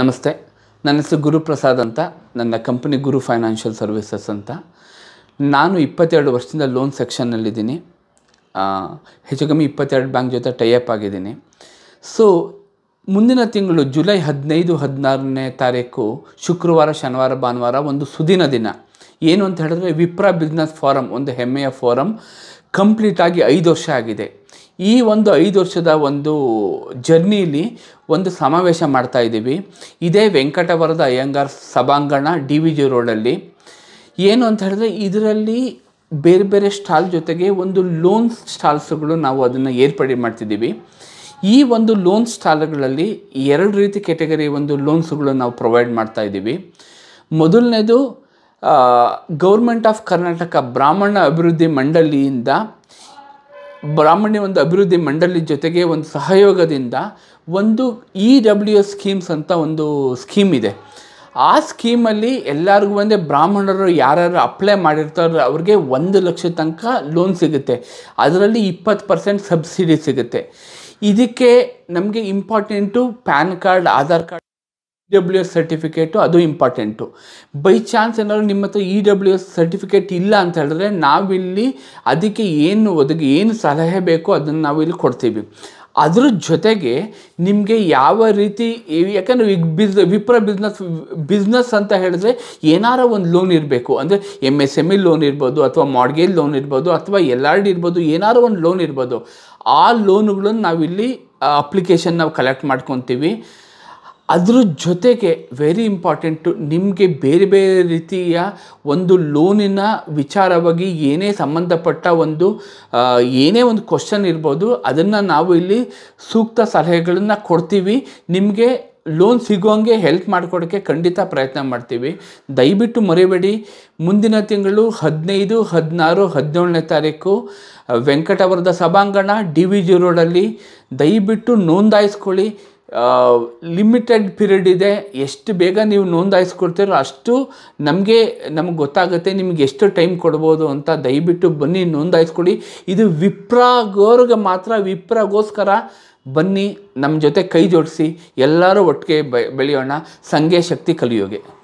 ನಮಸ್ತೆ ನನ್ನ ಹೆಸರು ಗುರುಪ್ರಸಾದ್ ಅಂತ ನನ್ನ ಕಂಪನಿ ಗುರು ಫೈನಾನ್ಷಿಯಲ್ ಸರ್ವಿಸಸ್ ಅಂತ ನಾನು ಇಪ್ಪತ್ತೆರಡು ವರ್ಷದಿಂದ ಲೋನ್ ಸೆಕ್ಷನ್ನಲ್ಲಿದ್ದೀನಿ ಹೆಚ್ಚು ಕಮ್ಮಿ ಇಪ್ಪತ್ತೆರಡು ಬ್ಯಾಂಕ್ ಜೊತೆ ಟೈಅಪ್ ಆಗಿದ್ದೀನಿ ಸೊ ಮುಂದಿನ ತಿಂಗಳು ಜುಲೈ ಹದಿನೈದು ಹದಿನಾರನೇ ತಾರೀಕು ಶುಕ್ರವಾರ ಶನಿವಾರ ಭಾನುವಾರ ಒಂದು ಸುದಿನ ದಿನ ಏನು ಅಂತ ಹೇಳಿದ್ರೆ ವಿಪ್ರಾ ಬಿಸ್ನೆಸ್ ಫಾರಮ್ ಒಂದು ಹೆಮ್ಮೆಯ ಫಾರಮ್ ಕಂಪ್ಲೀಟಾಗಿ ಐದು ವರ್ಷ ಆಗಿದೆ ಈ ಒಂದು ಐದು ವರ್ಷದ ಒಂದು ಜರ್ನಿಲಿ ಒಂದು ಸಮಾವೇಶ ಮಾಡ್ತಾ ಇದ್ದೀವಿ ಇದೇ ವೆಂಕಟವರದ ಅಯ್ಯಂಗಾರ್ ಸಭಾಂಗಣ ಡಿ ವಿ ಜಿ ರೋಡಲ್ಲಿ ಏನು ಅಂತ ಹೇಳಿದ್ರೆ ಇದರಲ್ಲಿ ಬೇರೆ ಬೇರೆ ಸ್ಟಾಲ್ ಜೊತೆಗೆ ಒಂದು ಲೋನ್ ಸ್ಟಾಲ್ಸ್ಗಳು ನಾವು ಅದನ್ನು ಏರ್ಪಡಿ ಮಾಡ್ತಿದ್ದೀವಿ ಈ ಒಂದು ಲೋನ್ ಸ್ಟಾಲ್ಗಳಲ್ಲಿ ಎರಡು ರೀತಿ ಕೆಟಗರಿ ಒಂದು ಲೋನ್ಸ್ಗಳು ನಾವು ಪ್ರೊವೈಡ್ ಮಾಡ್ತಾ ಇದ್ದೀವಿ ಮೊದಲನೇದು ಗೌರ್ಮೆಂಟ್ ಆಫ್ ಕರ್ನಾಟಕ ಬ್ರಾಹ್ಮಣ ಅಭಿವೃದ್ಧಿ ಮಂಡಳಿಯಿಂದ ಬ್ರಾಹ್ಮಣ್ಯ ಒಂದು ಅಭಿವೃದ್ಧಿ ಮಂಡಳಿ ಜೊತೆಗೆ ಒಂದು ಸಹಯೋಗದಿಂದ ಒಂದು ಇ ಡಬ್ಲ್ಯೂ ಎಸ್ ಸ್ಕೀಮ್ಸ್ ಅಂತ ಒಂದು ಸ್ಕೀಮ್ ಇದೆ ಆ ಸ್ಕೀಮಲ್ಲಿ ಎಲ್ಲರಿಗೂ ಒಂದೇ ಬ್ರಾಹ್ಮಣರು ಯಾರ್ಯಾರು ಅಪ್ಲೈ ಮಾಡಿರ್ತಾರೋ ಅವ್ರಿಗೆ ಒಂದು ಲಕ್ಷ ತನಕ ಲೋನ್ ಸಿಗುತ್ತೆ ಅದರಲ್ಲಿ ಇಪ್ಪತ್ತು ಪರ್ಸೆಂಟ್ ಸಬ್ಸಿಡಿ ಸಿಗುತ್ತೆ ಇದಕ್ಕೆ ನಮಗೆ important pan card Aadhaar card W S certificate ಅದು ಇಂಪಾರ್ಟೆಂಟು ಬೈ ಚಾನ್ಸ್ ಏನಾದ್ರು ನಿಮ್ಮ ಹತ್ರ ಇ ಡಬ್ಲ್ಯೂ ಎಸ್ ಸರ್ಟಿಫಿಕೇಟ್ ಇಲ್ಲ ಅಂತ ಹೇಳಿದ್ರೆ ನಾವಿಲ್ಲಿ ಅದಕ್ಕೆ ಏನು ಒದಗಿ ಏನು ಸಲಹೆ ಬೇಕೋ ಅದನ್ನು ನಾವಿಲ್ಲಿ ಕೊಡ್ತೀವಿ ಅದ್ರ ಜೊತೆಗೆ ನಿಮಗೆ ಯಾವ ರೀತಿ ಯಾಕಂದರೆ ಈಗ ಬಿಸ್ ವಿಪ್ರ ಬಿಸ್ನೆಸ್ ಬಿಸ್ನೆಸ್ ಅಂತ ಹೇಳಿದ್ರೆ ಏನಾರ ಒಂದು ಲೋನ್ ಇರಬೇಕು ಅಂದರೆ M S M E e loan ಇರ್ಬೋದು ಅಥವಾ ಮಾರ್ಗೇಜ್ ಲೋನ್ ಇರ್ಬೋದು ಅಥವಾ ಎಲ್ ಆರ್ ಡಿ ಇರ್ಬೋದು ಏನಾರ ಒಂದು ಲೋನ್ ಇರ್ಬೋದು ಆ ಲೋನುಗಳನ್ನು ನಾವಿಲ್ಲಿ ಅಪ್ಲಿಕೇಶನ್ ನಾವು ಕಲೆಕ್ಟ್ ಮಾಡ್ಕೊತೀವಿ ಅದ್ರ ಜೊತೆಗೆ ವೆರಿ ಇಂಪಾರ್ಟೆಂಟು ನಿಮಗೆ ಬೇರೆ ಬೇರೆ ರೀತಿಯ ಒಂದು ಲೋನಿನ ವಿಚಾರವಾಗಿ ಏನೇ ಸಂಬಂಧಪಟ್ಟ ಒಂದು ಏನೇ ಒಂದು ಕ್ವಶನ್ ಇರ್ಬೋದು ಅದನ್ನು ನಾವು ಇಲ್ಲಿ ಸೂಕ್ತ ಸಲಹೆಗಳನ್ನು ಕೊಡ್ತೀವಿ ನಿಮಗೆ ಲೋನ್ ಸಿಗೋಂಗೆ ಹೆಲ್ಪ್ ಮಾಡಿಕೊಡೋಕ್ಕೆ ಖಂಡಿತ ಪ್ರಯತ್ನ ಮಾಡ್ತೀವಿ ದಯವಿಟ್ಟು ಮರಿಬೇಡಿ ಮುಂದಿನ ತಿಂಗಳು ಹದಿನೈದು ಹದಿನಾರು ಹದಿನೇಳನೇ ತಾರೀಕು ವೆಂಕಟವರದ ಸಭಾಂಗಣ ಡಿ ವಿ ಜಿ ರೋಡಲ್ಲಿ ದಯವಿಟ್ಟು ನೋಂದಾಯಿಸ್ಕೊಳ್ಳಿ ಲಿಮಿಟೆಡ್ ಪೀರಿಯಡ್ ಇದೆ ಎಷ್ಟು ಬೇಗ ನೀವು ನೋಂದಾಯಿಸ್ಕೊಡ್ತೀರೋ ಅಷ್ಟು ನಮಗೆ ನಮ್ಗೆ ಗೊತ್ತಾಗುತ್ತೆ ನಿಮ್ಗೆ ಎಷ್ಟು ಟೈಮ್ ಕೊಡ್ಬೋದು ಅಂತ ದಯವಿಟ್ಟು ಬನ್ನಿ ನೋಂದಾಯಿಸ್ಕೊಡಿ ಇದು ವಿಪ್ರಾಗೋರ್ಗೆ ಮಾತ್ರ ವಿಪ್ರಗೋಸ್ಕರ ಬನ್ನಿ ನಮ್ಮ ಜೊತೆ ಕೈ ಜೋಡಿಸಿ ಎಲ್ಲರೂ ಒಟ್ಟಿಗೆ ಬೆಳೆಯೋಣ ಸಂಘೆ ಶಕ್ತಿ ಕಲಿಯೋಗೆ